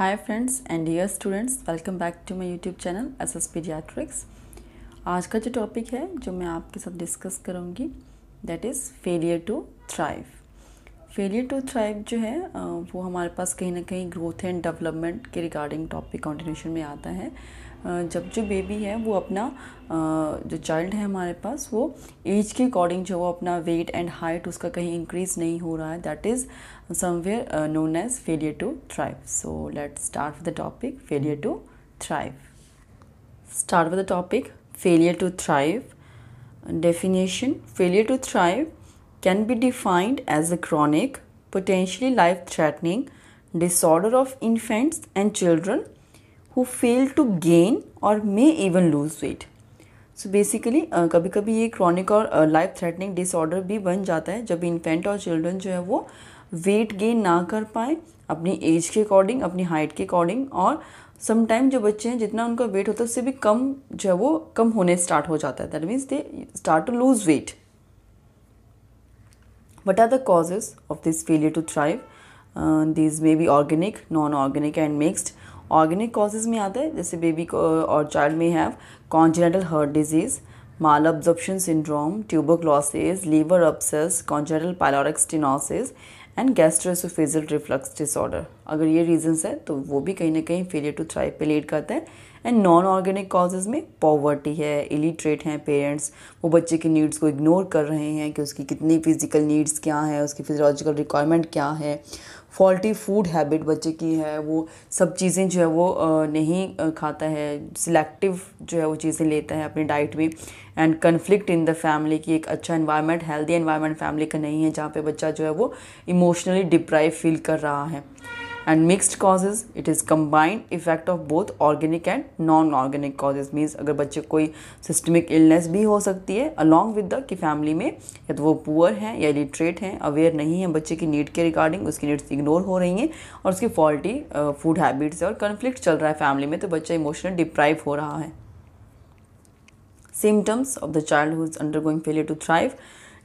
Hi friends and dear students welcome back to my YouTube channel S S paediatrics आज का जो topic है जो मैं आपके साथ डिस्कस करूँगी that is failure to thrive failure to thrive जो है वो हमारे पास कहीं ना कहीं ग्रोथ एंड डेवलपमेंट के रिगार्डिंग टॉपिक कॉन्टिन्यूशन में आता है जब जो बेबी है वो अपना जो चाइल्ड है हमारे पास वो एज के अकॉर्डिंग जो वो अपना वेट एंड हाइट उसका कहीं इंक्रीज नहीं हो रहा है that is somewhere known as failure to thrive so let start with the topic failure to thrive start with the topic failure to thrive definition failure to thrive can be defined as a chronic potentially life threatening disorder of infants and children who fail to gain or may even lose weight so basically कभी कभी ये chronic और life threatening disorder भी बन जाता है जब infant और चिल्ड्रन जो है वो वेट गेन ना कर पाए अपनी एज के अकॉर्डिंग अपनी हाइट के अकॉर्डिंग और समटाइम जो बच्चे हैं जितना उनका वेट होता है उससे भी कम जो है वो कम होने स्टार्ट हो जाता है that means they start to lose weight what are the causes of this failure to thrive this may be organic non organic and mixed organic causes में आता है जैसे बेबी और चाइल्ड में have congenital heart disease malabsorption syndrome tuberculosis liver abscess congenital pyloric and gastroesophageal reflux disorder अगर ये regions है तो वो भी कहीं ना कहीं फेलियर टू थ्राइव पे लीड करता है एंड नॉन ऑर्गेनिक कॉजेज़ में पॉवर्टी है इलिटरेट हैं पेरेंट्स वो बच्चे की नीड्स को इग्नोर कर रहे हैं कि उसकी कितनी फिज़िकल नीड्स क्या है उसकी फिजोलॉजिकल रिक्वायरमेंट क्या है फॉल्टी फूड हैबिट बच्चे की है वो सब चीज़ें जो है वो नहीं खाता है सिलेक्टिव जो है वो चीज़ें लेता है अपनी डाइट में and conflict in the family की एक अच्छा इन्वायरमेंट हेल्दी इन्वायरमेंट फैमिली का नहीं है जहाँ पे बच्चा जो है वो इमोशनली डिप्राइव फील कर रहा है and mixed causes it is combined effect of both organic and non organic causes means अगर बच्चे कोई सिस्टमिक इलनेस भी हो सकती है अलॉन्ग विद द कि फैमिली में या तो वो पुअर हैं या लिटरेट हैं अवेयर नहीं है बच्चे की नीड के रिगार्डिंग उसकी नीड्स इग्नोर हो रही हैं और उसकी फॉल्टी फूड हैबिट्स है और कन्फ्लिक्ट चल रहा है फैमिली में तो बच्चा इमोशनल डिप्राइव हो रहा है symptoms of the child whose undergoing failure to thrive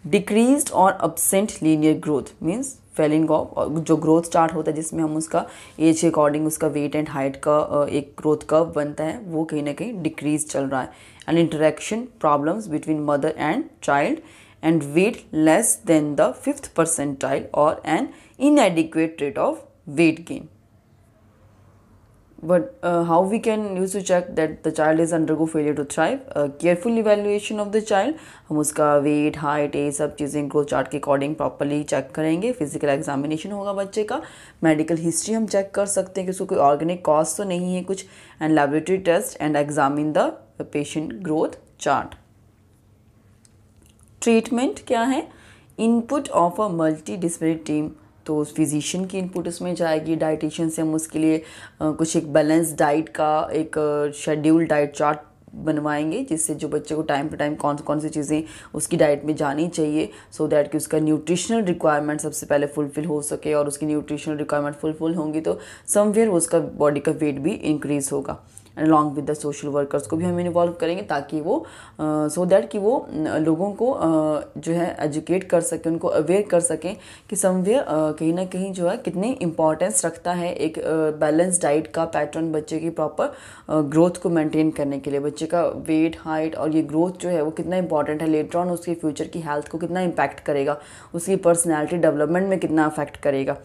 decrease or absent linear growth means failing of जो ग्रोथ स्टार्ट होता है जिसमें हम उसका एज के अकॉर्डिंग उसका वेट एंड हाइट का एक ग्रोथ कर्व बनता है वो कहीं ना कहीं डिक्रीज चल रहा है and interaction problems between mother and child and weight less than the fifth percent child or an inadequate rate of weight gain but uh, how we can use to check that the child is undergo failure to thrive careful evaluation of the child हम उसका weight height age सब चीज़ें growth chart के according properly check करेंगे physical examination होगा बच्चे का medical history हम चेक कर सकते हैं कि उसको कोई ऑर्गेनिक कॉज तो नहीं है कुछ and laboratory test and examine the patient growth chart treatment क्या है input of a multi disparate team तो उस फिजिशियन की इनपुट उसमें जाएगी डाइटिशियन से हम उसके लिए कुछ एक बैलेंस डाइट का एक शेड्यूल डाइट चार्ट बनवाएंगे जिससे जो बच्चे को टाइम टू टाइम कौन कौन सी चीज़ें उसकी डाइट में जानी चाहिए सो so दैट कि उसका न्यूट्रिशनल रिक्वायरमेंट सबसे पहले फुलफिल हो सके और उसकी न्यूट्रिशनल रिक्वायरमेंट फुलफिल होंगी तो समवेयर उसका बॉडी का वेट भी इंक्रीज़ होगा along with the social workers को भी हम इन्वॉल्व करेंगे ताकि वो सो uh, दैट so कि वो लोगों को uh, जो है एजुकेट कर सकें उनको अवेयर कर सकें कि समवेयर uh, कहीं ना कहीं जो है कितनी इंपॉर्टेंस रखता है एक बैलेंस uh, डाइट का पैटर्न बच्चे की प्रॉपर ग्रोथ uh, को मेंटेन करने के लिए बच्चे का वेट हाइट और ये ग्रोथ जो है वो कितना इंपॉर्टेंट है लेटर ऑन उसके फ्यूचर की हेल्थ को कितना इम्पैक्ट करेगा उसकी पर्सनैलिटी डेवलपमेंट में कितना अफेक्ट करेगा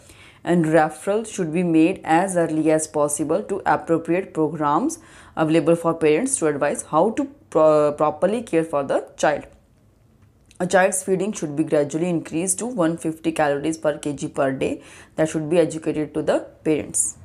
and referrals should be made as early as possible to appropriate programs available for parents to advise how to pro properly care for the child. A child's feeding should be gradually increased to 150 calories per kg per day that should be educated to the parents.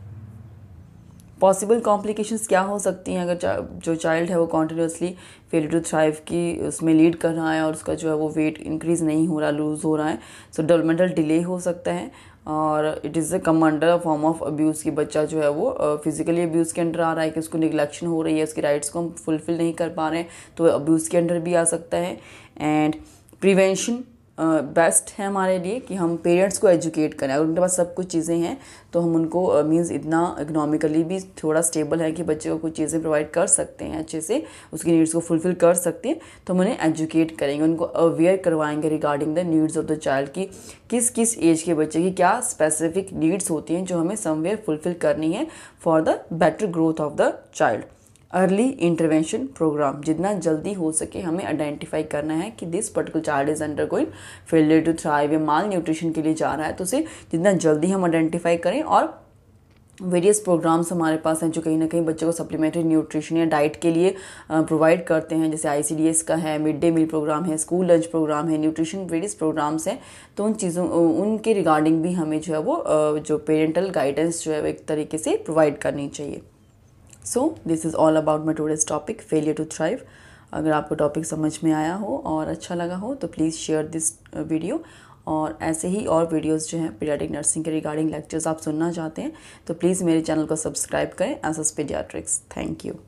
Possible complications क्या हो सकती हैं अगर जो child है वो continuously failure to thrive की उसमें लीड कर रहा है और उसका जो है वो वेट इंक्रीज़ नहीं हो रहा लूज़ हो रहा है सो डेवलपमेंटल डिले हो सकता है और it is a come under form of abuse की बच्चा जो है वो फिजिकली अब्यूज़ के अंडर आ रहा है कि उसको निगलेक्शन हो रही है उसकी राइट्स को हम फुलफिल नहीं कर पा रहे हैं तो अब्यूज़ के अंडर भी आ सकता है एंड प्रिवेंशन बेस्ट है हमारे लिए कि हम पेरेंट्स को एजुकेट करें अगर उनके पास सब कुछ चीज़ें हैं तो हम उनको मीन्स इतना इकोनॉमिकली भी थोड़ा स्टेबल है कि बच्चे को कुछ चीज़ें प्रोवाइड कर सकते हैं अच्छे से उसकी नीड्स को फुलफिल कर सकते हैं तो हम उन्हें एजुकेट करेंगे उनको अवेयर करवाएंगे regarding the needs of the child की किस किस एज के बच्चे की क्या स्पेसिफिक नीड्स होती हैं जो हमें समवेयर फुलफिल करनी है for the better growth of the child early intervention programme जितना जल्दी हो सके हमें आइडेंटिफाई करना है कि this particular child is undergoing failure to thrive या माल न्यूट्रिशन के लिए जा रहा है तो उसे जितना जल्दी हम आइडेंटिफाई करें और वेरियस प्रोग्राम्स हमारे पास हैं जो कहीं ना कहीं बच्चों को सप्लीमेंट्री न्यूट्रिशन या डाइट के लिए प्रोवाइड करते हैं जैसे आई का है मिड डे मील प्रोग्राम है स्कूल लंच प्रोग्राम है न्यूट्रिशन वेरियस प्रोग्राम्स हैं तो उन चीज़ों उनके रिगार्डिंग भी हमें जो है वो जो पेरेंटल गाइडेंस जो है एक तरीके से प्रोवाइड करनी चाहिए so this is all about my today's topic failure to thrive अगर आपको टॉपिक समझ में आया हो और अच्छा लगा हो तो प्लीज़ शेयर दिस वीडियो और ऐसे ही और वीडियोस जो हैं पीडियाटिक नर्सिंग के रिगार्डिंग लेक्चर्स आप सुनना चाहते हैं तो प्लीज़ मेरे चैनल को सब्सक्राइब करें S S paediatrics thank you